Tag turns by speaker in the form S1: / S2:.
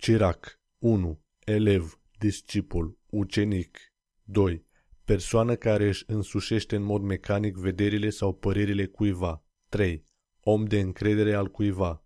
S1: Cirac 1. Elev, discipol, ucenic 2. Persoană care își însușește în mod mecanic vederile sau părerile cuiva 3. Om de încredere al cuiva